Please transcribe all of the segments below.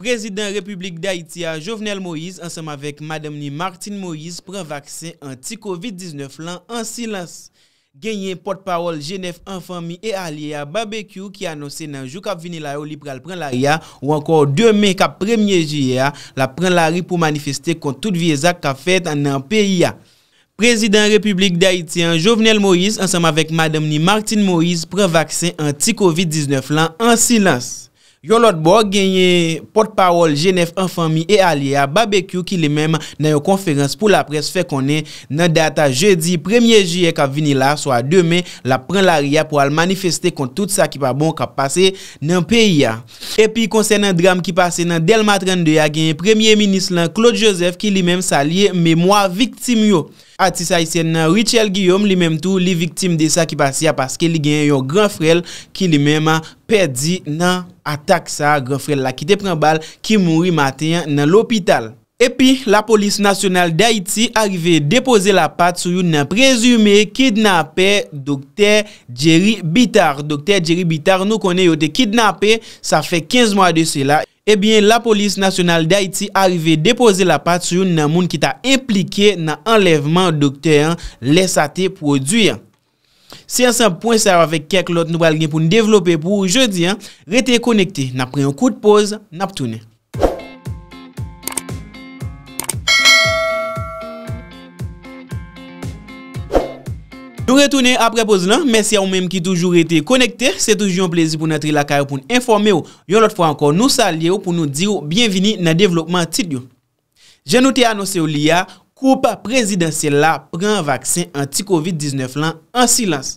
Prezident Republik d'Haïti a Jovenel Moïse ansem avèk Madame ni Martine Moïse pren vaksen anti-Covid-19 lan an silans. Genyen Porte Parole, Genève, Anfamy e Aliea, Babekyou ki anonsen nan Joukap Vinilayo, Libral Prenlaria ou ankor Demekap Premyejiyea la pren lari pou manifestè kont tout viezak ka fèt an an PIA. Prezident Republik d'Haïti an, Jovenel Moïse ansem avèk Madame ni Martine Moïse pren vaksen anti-Covid-19 lan an silans. Yon lot bo genye potpawol, jenef, anfami e alia, babekyo ki li menm nan yo konferans pou la pres fe konen nan data jeudi, premye jye ka vini la, so a demen la pren laria pou al manifeste kont tout sa ki pa bon ka pase nan peyi ya. E pi konsen nan dram ki pase nan Delma 32 a genye premye minis lan Claude Joseph ki li menm sa liye memwa viktim yo. Ati sa isen nan Richel Guillaume li mem tou li viktim de sa ki pasiya paske li gen yon gran frel ki li mem perdi nan atak sa gran frel la ki te pren bal ki mouri maten nan l'opital. E pi la polis nasyonal da iti arrive depoze la pat sou yon nan prezume kidnapè dr. Jerry Bitar. Dr. Jerry Bitar nou konen yote kidnapè sa fe 15 mwa de se la. ebyen la polis nasyonal d'Haïti arive depoze la pat sou yon nan moun ki ta implike nan enleveman doktèren lè satè produyen. Siyan sa pwensè avèk kèk lòt nou bal gen pou nou devlopè pou ou jodi, rete konekte. Napre yon kout pose, nap toune. Prètounè aprepoz lan, mèsyè ou mèm ki toujou rete konekte, sè toujou yon plezi pou nè tri lakay ou pou n'informè ou, yon lot fwa ankon nou salye ou pou nou dirou bienvini nan devlopman tit yon. Jè nou te anonsè ou li ya, koupa prezidansel la pren vaksen anti-covid-19 lan an silans.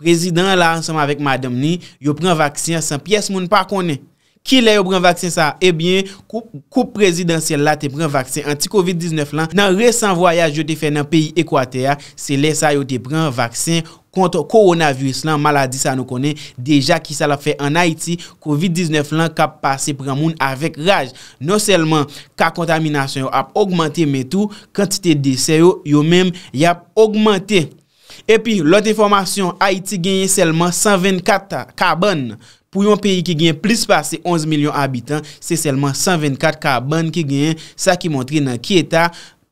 Prezidans la ansèm avèk madèm ni, yo pren vaksen san piès moun pa konè. Ki le yo pren vaksin sa? Ebyen, koup prezidansyen la te pren vaksin anti-Covid-19 lan. Nan resan voyaj yo te fe nan peyi Ekwatea, se le sa yo te pren vaksin kontor koronaviris lan. Maladi sa nou konen deja ki sa la fe an Haiti. Covid-19 lan kap pase pren moun avek raj. Non selman ka kontaminasyon yo ap augmente metou, kantite de seyo yo menm yap augmente. Epy, lote informasyon, Haiti genye selman 124 kabon. Pou yon peyi ki gen plis pase 11 milyon abitan, se selman 124 karbon ki gen sa ki montre nan ki eta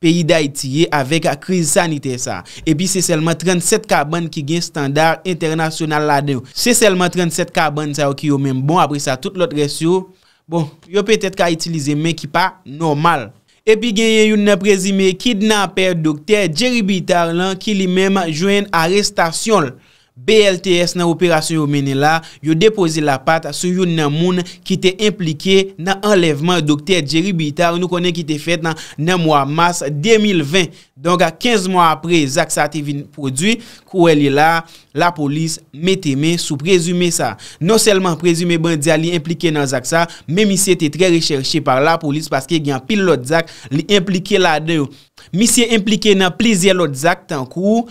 peyi da itiye avek a kriz sanite sa. E pi se selman 37 karbon ki gen standar internasyonal la deyo. Se selman 37 karbon sa wak yo men bon apre sa tout lot resyo, bon yo petet ka itilize men ki pa normal. E pi gen yon ne prezime kidnaper dokter Jerry Bitar lan ki li men jwen arrestasyon l. BLTS nan operasyon yo mene la yo depozi la pat sou yon nan moun ki te implike nan enlevman Dr. Jerry Bitar nou konen ki te fet nan nan mwa mas 2020 donk a 15 mwa apre Zak sa tevi produy kou el li la la polis me teme sou prezume sa non selman prezume ban dia li implike nan Zak sa men mi se te tre recherche par la polis paske gen pil lot Zak li implike la mi se implike nan plizye lot Zak tan kou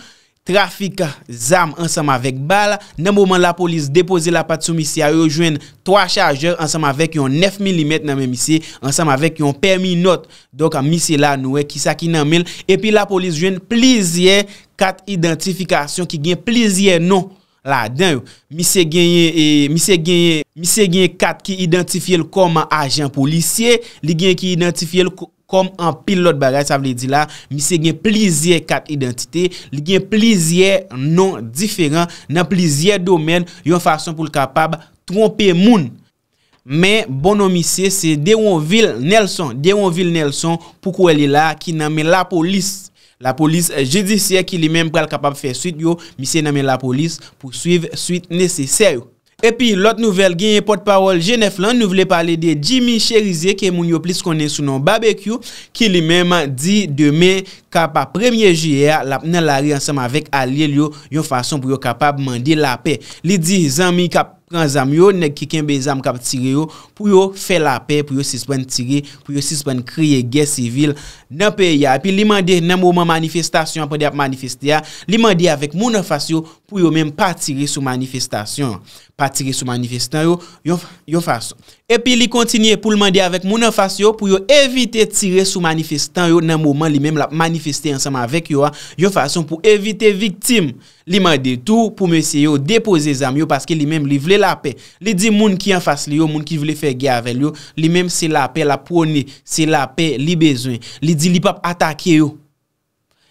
Trafik zarm ansam avek bal, nan mouman la polis depoze la pat sou misi a yo jwen 3 chaje ansam avek yon 9 mm nan men misi, ansam avek yon permis not, dok a misi la noue ki sa ki nan men, epi la polis jwen plizye 4 identifikasyon ki gen plizye non la den yo. Mise gen 4 ki identifye l koman ajen polisye, li gen ki identifye l... Kom an pil lot bagay, sa vle di la, mi se gen plizye kat identite, li gen plizye non diferan, nan plizye domen, yon fason pou l kapab trompe moun. Men, bono mi se, se Deonville Nelson, Deonville Nelson pou kou el la ki nan men la polis. La polis jedisye ki li men pral kapab fe suite yo, mi se nan men la polis pou suive suite nese seryo. Epi, lot nouvel genye potpawol Genèf lan, nou vle pale de Jimmy Cherizé, ke moun yo plis konen sou nan barbecue, ki li menman di deme kap apremye juye ya, lapnen lari ansam avek alye yo, yo fason pou yo kapap mandi lape. Li di, zanmi kap Kan zam yo, nek kiken be zam kap tire yo, pou yo fe la pe, pou yo sispen tire, pou yo sispen kriye gen sivil, nan pe ya. Epi li mandi nan mouman manifestasyon pou di ap manifestaya, li mandi avek mounan fasyon pou yo menm pa tire sou manifestasyon. Pa tire sou manifestan yo, yon fasyon. Epi li kontinye pou l mandi avek mounan fasyon pou yo evite tire sou manifestan yo nan mouman li menm la manifestan yon fasyon pou evite viktim. Li mande tou pou mese yo depoze zam yo Paske li menm li vle la pe Li di moun ki an fas li yo Moun ki vle fe gyavel yo Li menm se la pe la pwone Se la pe li bezwen Li di li pap atake yo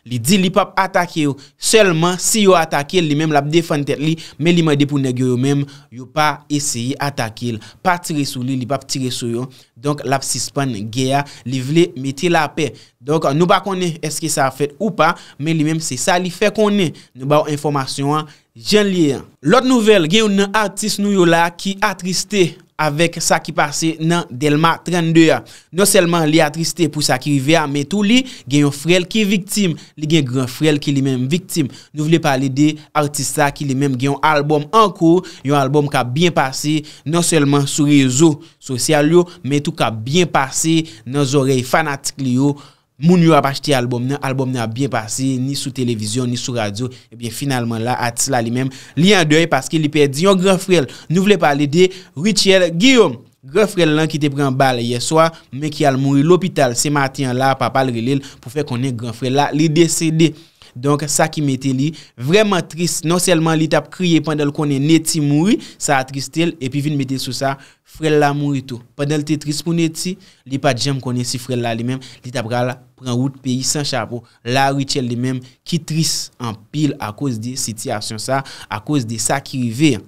Li di li pap atake yo, selman si yo atake li, li menm lap defante li, men li menm de pou negyo yo menm, yo pa esye atake li. Pa tire sou li, li pap tire sou yo, donk lap sispan geya, li vle meti la pe. Donk nou pa konen eske sa fet ou pa, men li menm se sa li fe konen, nou ba ou informasyon jan liye. Lot nouvel, gen yon artist nou yo la ki atristi. Avèk sa ki pase nan Delma 32 Non selman li atristè pou sa ki rivea Metou li gen yon frel ki viktim Li gen gran frel ki li menm viktim Nou vle palide artista ki li menm gen yon albom anko Yon albom ka bien pase Non selman sou rezo sosyal yo Metou ka bien pase Non zorey fanatik li yo Moun yo a pa cheti albom nan, albom nan a bien pasi, ni sou televizyon, ni sou radyo, ebyen eh finalman la ati la li menm, li an doy paske li perdi yon gran frel, nou vle pa li de Richelle Guillaume, gran frel lan ki te pren bal ye soa, men ki al mouri l'opital se matyan la, pa pal relil pou fe konen gran frel la, li de sede. Donk sa ki mette li, vreman tris, non selman li tap kriye pandal konen neti mouri, sa atris tel, epi vin mette sou sa, frel la mouri tou. Pandal te tris pou neti, li pa djem konen si frel la li men, li tap rala pran wout peyi san chapo. La Richelle li men ki tris an pil a kouz de sityasyon sa, a kouz de sa ki rive.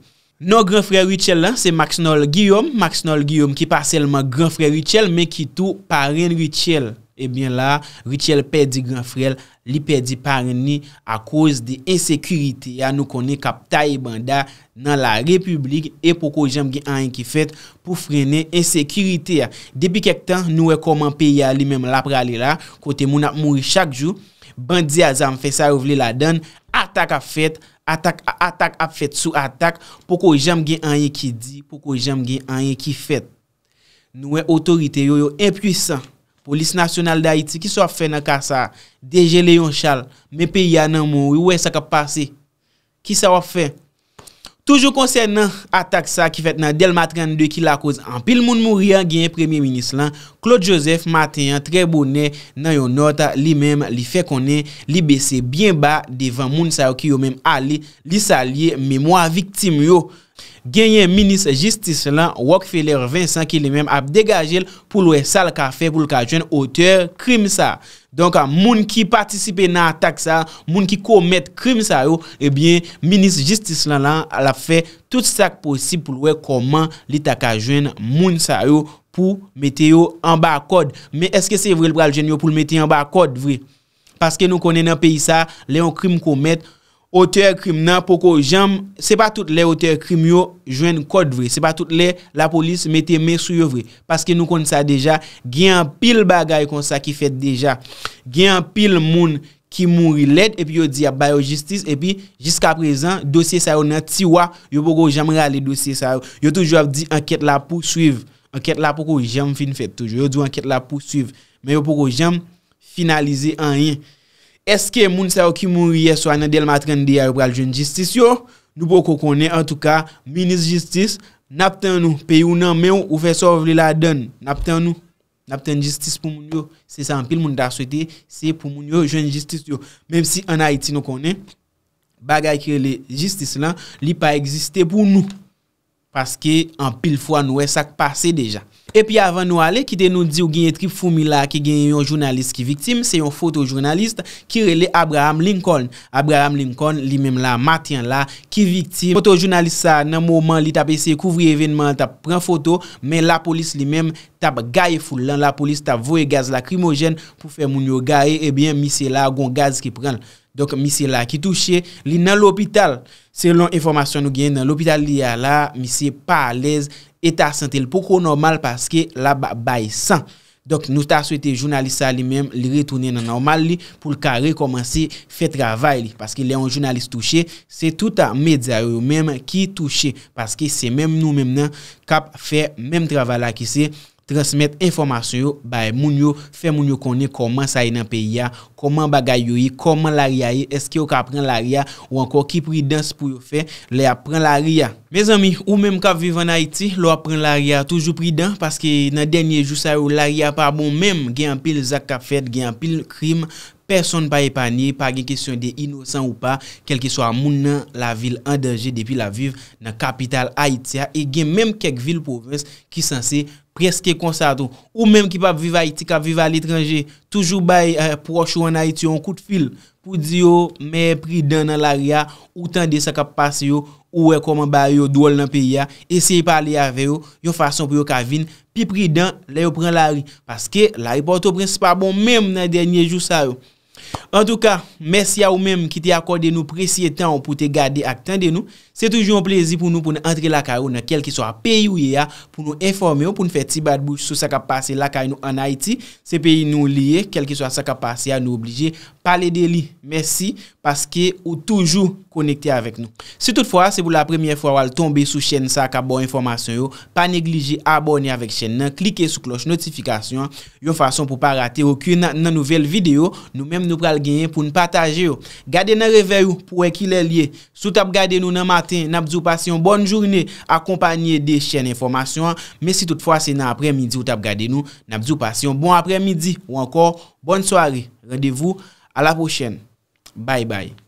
Non gran frel Richelle la, se Max Nol Guillaume, Max Nol Guillaume ki pa selman gran frel Richelle, men ki tou parren Richelle. Ebyen eh ah, la, Richelle perdi gran frel, li perdi parni a kouz di ensekurite ya nou konen kap ta e banda nan la republik e poko jam gen anye ki fet pou frene ensekurite ya. Depi kek tan, nou e koman peyi a li mem la prale la, kote moun ap mouri chak jou, bandi a zam fe sa ou vle la dan, atak ap fet, atak ap fet sou atak, poko jam gen anye ki di, poko jam gen anye ki fet. Nou e otorite yo yo empwisan. Polis nasyonal d'Haïti, ki sa wap fè nan ka sa? Deje le yon chal, men pe ya nan moun, ouwe sa ka pase? Ki sa wap fè? Toujou konsè nan atak sa ki fèt nan Del Matran 2 ki la kouz anpil moun moun riyan genye premye minis lan, Claude Joseph matenyan tre bonè nan yon nota li mèm li fè konè li besè byen ba devan moun sa yo ki yo mèm ali li salye mèmwa viktim yo. Genye, minis jistis lan wak fe ler Vincent ki le mem ap degajel pou lwe sal ka fe pou lkajwen oteur krim sa Donk a ah, moun ki patisipe nan tak sa, moun ki komet krim sa yo Ebyen, minis jistis lan lan ala fe tout sak posib pou lwe koman lita kajwen moun sa yo pou mete yo an ba kod Me eske se vre lbra ljen yo pou lmete yo an ba kod vre? Paske nou konen nan peyi sa, le yon krim komet krim Oteye krim nan poko jam, se pa tout le oteye krim yo jwen kod vre, se pa tout le la polis mette men sou yo vre. Paske nou kon sa deja, gen an pil bagay kon sa ki fet deja. Gen an pil moun ki mouri let, epi yo di a ah, bayo justice, epi jiska prezan dosye sa yo nan tiwa, yo poko jam rale dosye sa yo. Yo toujou av di anket la pou suiv, anket la poko jam fin fet toujou, yo di anket la pou suiv, men yo poko jam finalize an yin. Eske moun sa ou ki moun yeswa nan del matren diya yo pral jwen jistis yo? Nou bo ko konen, an tou ka, minis jistis, napten nou, peyoun nan men ou ouve sov li la den, napten nou, napten jistis pou moun yo. Se san pil moun ta swete, se pou moun yo jwen jistis yo. Mem si an Haiti nou konen, bagay ki le jistis lan, li pa egziste pou nou. Paske an pil fwa nou e sak pase deja. E pi avan nou ale, ki te nou di ou genye trip fumi la ki genye yon jounalist ki viktim, se yon foto jounalist ki rele Abraham Lincoln. Abraham Lincoln li menm la, Matien la, ki viktim. Foto jounalist sa nan mouman li tap ese kouvri evenman, tap pren foto, men la polis li menm tap gaye foulan. La polis tap voye gaz la krimogen pou fe moun yo gaye, e ben misi la agon gaz ki pren. Donk mi se la ki touche li nan l'hopital. Selon informasyon nou gen nan l'hopital li a la, mi se pa alez et a sentel poko normal paske la ba bay san. Donk nou ta souete jounalisa li menm li retounen nan normal li pou l'kare komanse fe travay li. Paske li an jounalise touche, se touta media ou menm ki touche. Paske se menm nou menm nan kap fe menm travay la ki se. Transmet informasyon yo, bay moun yo, fe moun yo konye koman say nan peyi ya, koman bagay yo yi, koman lari ya yi, eske yo ka pren lari ya, ou anko ki pridan se pou yo fe, le apren lari ya. Mez ami, ou menm ka vive nan Haiti, lo apren lari ya, toujou pridan, paske nan denye jou say yo lari ya pa bon menm, gen apil zak ka fet, gen apil krim, Person pa e panye, pa gen kisyon de inosan ou pa, kel ki so a moun nan la vil endanje depi la viv nan kapital Haitia, e gen menm kek vil povens ki sanse preske konsato. Ou menm ki pa viv Haiti ka viv al etranje, toujou bay proche ou an Haiti oh, ou an kout fil, pou di yo menm pri dan nan lari ya, ou tan de sa kap pase yo, ou e koman bay yo dwol nan piya, esye pali ave yo, yo fason pou yo ka vin, pi pri dan, le yo pren lari. Paske lari pote o prensipa bon menm nan denye jou sa yo. En tou ka, mersi a ou menm ki te akorde nou presye tan ou pou te gade ak tan den nou Se toujou an plezi pou nou pou nou entri lakay ou nan kel ki so a peyi ou ye ya pou nou informe ou pou nou feti badbouche sou sa kapase lakay nou an Haiti se peyi nou liye, kel ki so a sa kapase a nou oblije, pale de li mersi, paske ou toujou konekte avek nou. Se toutfwa, se pou la premye fwa wale tombe sou chen sa ka bon informasyon yo, pa neglije abonye avek chen nan, klike sou kloche notifikasyon yo fason pou pa rate ou kwen nan nouvel video, nou menm nou pral genyen pou nou pataje yo. Gade nan reveyo pou ekile liye. Sou tap gade nou nan matin. Nabzou pasyon. Bonne jouni akompanye de chen informasyon. Mesi tout fwa se nan apre midi. O tap gade nou. Nabzou pasyon. Bon apre midi ou ankor. Bonne soari. Rendez-vous. A la pochen. Bay bay.